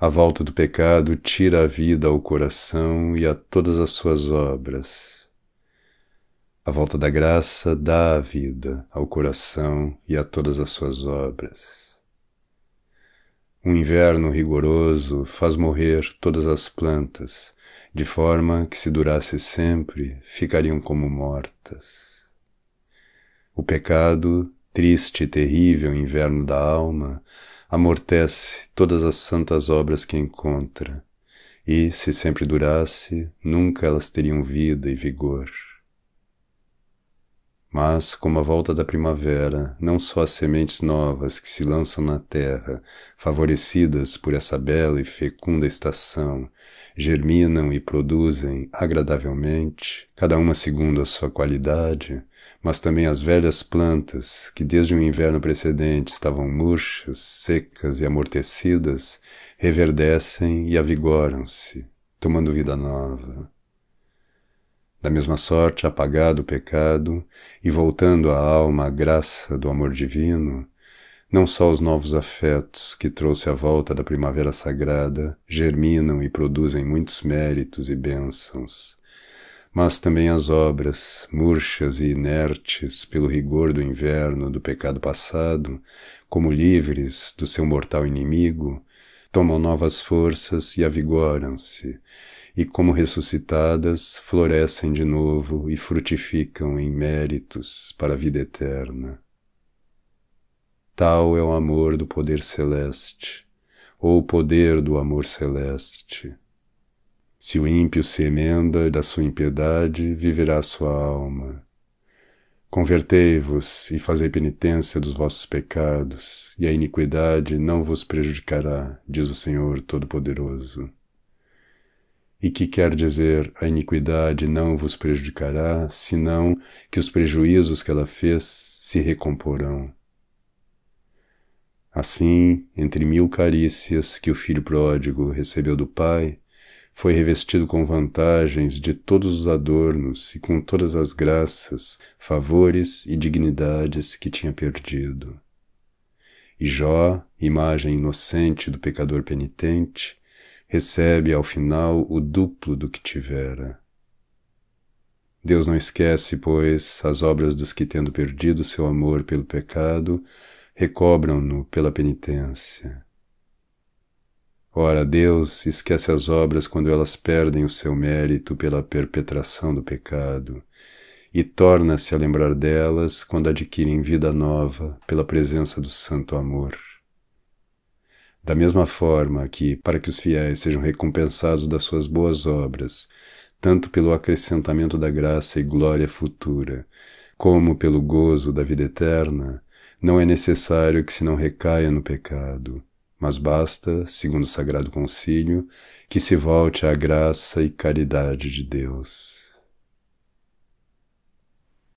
A volta do pecado tira a vida ao coração e a todas as suas obras. A volta da graça dá a vida ao coração e a todas as suas obras. Um inverno rigoroso faz morrer todas as plantas, de forma que, se durasse sempre, ficariam como mortas. O pecado, triste e terrível inverno da alma, amortece todas as santas obras que encontra, e, se sempre durasse, nunca elas teriam vida e vigor. Mas, com a volta da primavera, não só as sementes novas que se lançam na terra, favorecidas por essa bela e fecunda estação, germinam e produzem agradavelmente, cada uma segundo a sua qualidade, mas também as velhas plantas, que desde o inverno precedente estavam murchas, secas e amortecidas, reverdecem e avigoram-se, tomando vida nova. Da mesma sorte, apagado o pecado e voltando à alma a graça do amor divino, não só os novos afetos que trouxe a volta da primavera sagrada germinam e produzem muitos méritos e bênçãos, mas também as obras, murchas e inertes pelo rigor do inverno do pecado passado, como livres do seu mortal inimigo, tomam novas forças e avigoram-se, e como ressuscitadas, florescem de novo e frutificam em méritos para a vida eterna. Tal é o amor do poder celeste, ou o poder do amor celeste. Se o ímpio se emenda da sua impiedade, viverá sua alma. Convertei-vos e fazei penitência dos vossos pecados, e a iniquidade não vos prejudicará, diz o Senhor Todo-Poderoso. E que quer dizer a iniquidade não vos prejudicará, senão que os prejuízos que ela fez se recomporão. Assim, entre mil carícias que o filho pródigo recebeu do pai, foi revestido com vantagens de todos os adornos e com todas as graças, favores e dignidades que tinha perdido. E Jó, imagem inocente do pecador penitente, recebe ao final o duplo do que tivera. Deus não esquece, pois, as obras dos que, tendo perdido seu amor pelo pecado, recobram-no pela penitência. Ora, Deus esquece as obras quando elas perdem o seu mérito pela perpetração do pecado, e torna-se a lembrar delas quando adquirem vida nova pela presença do Santo Amor. Da mesma forma que, para que os fiéis sejam recompensados das suas boas obras, tanto pelo acrescentamento da graça e glória futura, como pelo gozo da vida eterna, não é necessário que se não recaia no pecado, mas basta, segundo o Sagrado Concílio, que se volte à graça e caridade de Deus.